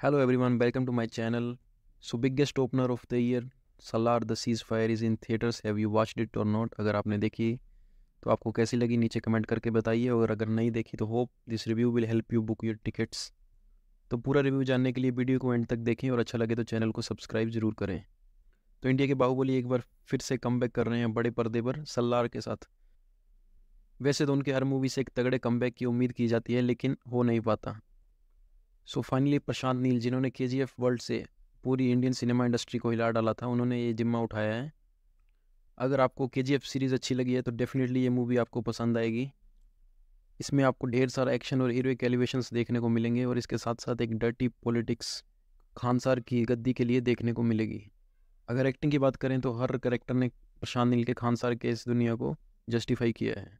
Hello everyone, welcome to my channel. So biggest opener of the year, Salar the Ceasefire is in theaters. Have you watched it or not? अगर आपने देखी तो आपको कैसी लगी नीचे कमेंट करके बताइए और अगर नहीं देखी तो hope this review will help you book your tickets तो पूरा रिव्यू जानने के लिए वीडियो को एंड तक देखें और अच्छा लगे तो चैनल को सब्सक्राइब ज़रूर करें तो इंडिया के बाहुबली एक बार फिर से कम कर रहे हैं बड़े पर्दे पर सल्लार के साथ वैसे तो उनके हर मूवी से एक तगड़े कम की उम्मीद की जाती है लेकिन हो नहीं पाता सो फाइनली प्रशांत नील जिन्होंने के जी एफ वर्ल्ड से पूरी इंडियन सिनेमा इंडस्ट्री को हिला डाला था उन्होंने ये जिम्मा उठाया है अगर आपको के जी एफ सीरीज़ अच्छी लगी है तो डेफिनेटली ये मूवी आपको पसंद आएगी इसमें आपको ढेर सारा एक्शन और हीरोइक एलिवेशन देखने को मिलेंगे और इसके साथ साथ एक डर्टी पॉलिटिक्स खानसार की गद्दी के लिए देखने को मिलेगी अगर एक्टिंग की बात करें तो हर करेक्टर ने प्रशांत नील के खानसार के इस दुनिया को जस्टिफाई किया है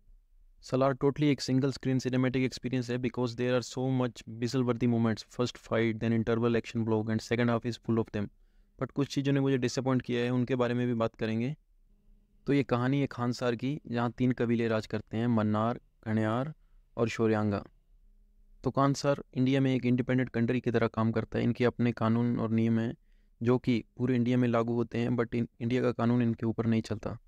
टोटली एक सिंगल स्क्रीन सिनेमेटिक एक्सपीरियंस है because there are so much बिजल worthy moments first fight then interval action block and second half is full of them but कुछ चीज़ों ने मुझे डिसअपॉइंट किया है उनके बारे में भी बात करेंगे तो ये कहानी है खानसार की जहाँ तीन कबीले राज करते हैं मन्नार घनियार और शोरियांगा तो खानसार इंडिया में एक इंडिपेंडेंट कंट्री की तरह काम करता है इनके अपने कानून और नियम हैं जो कि पूरे इंडिया में लागू होते हैं बट इंडिया का कानून इनके ऊपर नहीं चलता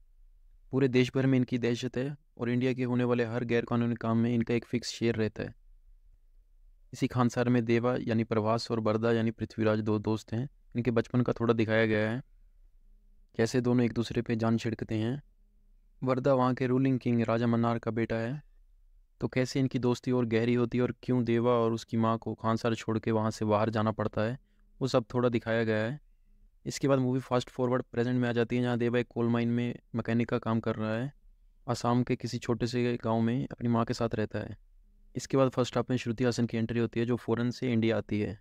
पूरे देश भर में इनकी दहशत है और इंडिया के होने वाले हर गैर कानूनी काम में इनका एक फिक्स शेयर रहता है इसी खानसार में देवा यानी प्रवास और बरदा यानी पृथ्वीराज दो दोस्त हैं इनके बचपन का थोड़ा दिखाया गया है कैसे दोनों एक दूसरे पे जान छिड़कते हैं वरदा वहाँ के रूलिंग किंग राजा मन्नार का बेटा है तो कैसे इनकी दोस्ती और गहरी होती है और क्यों देवा और उसकी माँ को खानसार छोड़ के वहाँ से बाहर जाना पड़ता है वो सब थोड़ा दिखाया गया है इसके बाद मूवी फास्ट फॉरवर्ड प्रेजेंट में आ जाती है जहाँ देवा एक कोल माइन में मैकेनिक का काम कर रहा है आसाम के किसी छोटे से गाँव में अपनी माँ के साथ रहता है इसके बाद फर्स्ट हाफ में श्रुति हासन की एंट्री होती है जो फ़ौरन से इंडिया आती है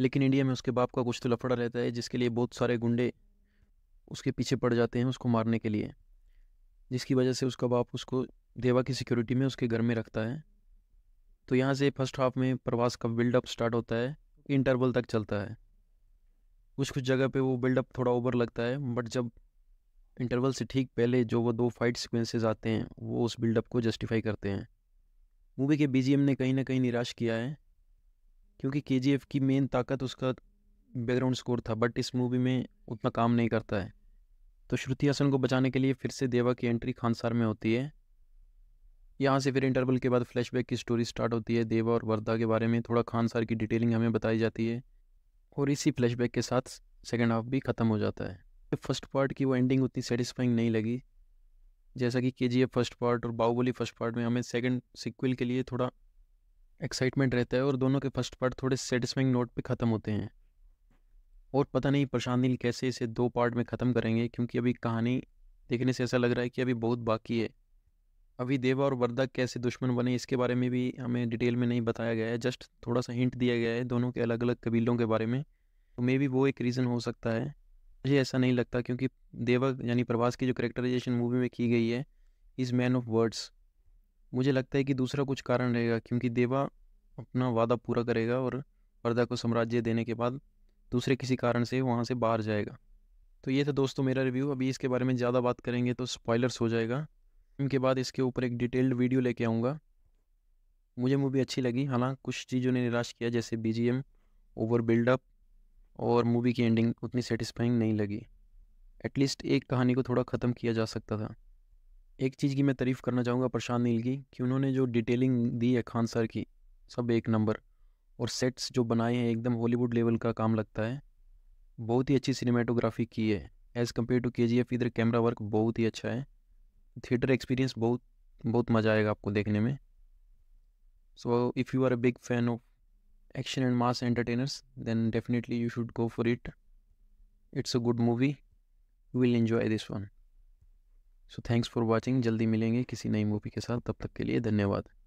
लेकिन इंडिया में उसके बाप का कुछ तो लफड़ा रहता है जिसके लिए बहुत सारे गुंडे उसके पीछे पड़ जाते हैं उसको मारने के लिए जिसकी वजह से उसका बाप उसको देवा की सिक्योरिटी में उसके घर में रखता है तो यहाँ से फर्स्ट हाफ में प्रवास का बिल्डअप स्टार्ट होता है इंटरवल तक चलता है कुछ कुछ जगह पे वो बिल्डअप थोड़ा ओवर लगता है बट जब इंटरवल से ठीक पहले जो वो दो फाइट सिक्वेंसेज आते हैं वो उस बिल्डअप को जस्टिफाई करते हैं मूवी के बी ने कहीं ना कहीं निराश किया है क्योंकि के की मेन ताकत उसका बैकग्राउंड स्कोर था बट इस मूवी में उतना काम नहीं करता है तो श्रुति हसन को बचाने के लिए फिर से देवा की एंट्री खानसार में होती है यहाँ से फिर इंटरवल के बाद फ्लैशबैक की स्टोरी स्टार्ट होती है देवा और वर्दा के बारे में थोड़ा खानसार की डिटेलिंग हमें बताई जाती है और इसी फ्लैशबैक के साथ सेकेंड हाफ भी ख़त्म हो जाता है फर्स्ट पार्ट की वो एंडिंग उतनी सेटिस्फाइंग नहीं लगी जैसा कि के जी एफ फर्स्ट पार्ट और बाहुबली फर्स्ट पार्ट में हमें सेकंड सिक्वल के लिए थोड़ा एक्साइटमेंट रहता है और दोनों के फर्स्ट पार्ट थोड़े सेटिस्फाइंग नोट पे ख़त्म होते हैं और पता नहीं प्रशांत नील कैसे इसे दो पार्ट में ख़त्म करेंगे क्योंकि अभी कहानी देखने से ऐसा लग रहा है कि अभी बहुत बाकी है अभी देवा और वर्दा कैसे दुश्मन बने इसके बारे में भी हमें डिटेल में नहीं बताया गया है जस्ट थोड़ा सा हिंट दिया गया है दोनों के अलग अलग कबीलों के बारे में तो मे बी वो एक रीज़न हो सकता है मुझे ऐसा नहीं लगता क्योंकि देवा यानी प्रभास की जो करेक्टराइजेशन मूवी में की गई है इज़ मैन ऑफ वर्ड्स मुझे लगता है कि दूसरा कुछ कारण रहेगा क्योंकि देवा अपना वादा पूरा करेगा और वर्धा को साम्राज्य देने के बाद दूसरे किसी कारण से वहाँ से बाहर जाएगा तो ये था दोस्तों मेरा रिव्यू अभी इसके बारे में ज़्यादा बात करेंगे तो स्पॉयलर्स हो जाएगा के बाद इसके ऊपर एक डिटेल्ड वीडियो लेके आऊँगा मुझे मूवी अच्छी लगी हालांकि कुछ चीज़ों ने निराश किया जैसे बीजीएम ओवर बिल्डअप और मूवी की एंडिंग उतनी सेटिस्फाइंग नहीं लगी एटलीस्ट एक कहानी को थोड़ा ख़त्म किया जा सकता था एक चीज़ की मैं तारीफ़ करना चाहूँगा प्रशांत नील की कि उन्होंने जो डिटेलिंग दी है खान सर की सब एक नंबर और सेट्स जो बनाए हैं एकदम हॉलीवुड लेवल का काम लगता है बहुत ही अच्छी सिनेमाटोग्राफी की है एज़ कम्पेयर टू के इधर कैमरा वर्क बहुत ही अच्छा है थिएटर एक्सपीरियंस बहुत बहुत मज़ा आएगा आपको देखने में so if you are a big fan of action and mass entertainers then definitely you should go for it it's a good movie you will enjoy this one so thanks for watching जल्दी मिलेंगे किसी नई movie के साथ तब तक के लिए धन्यवाद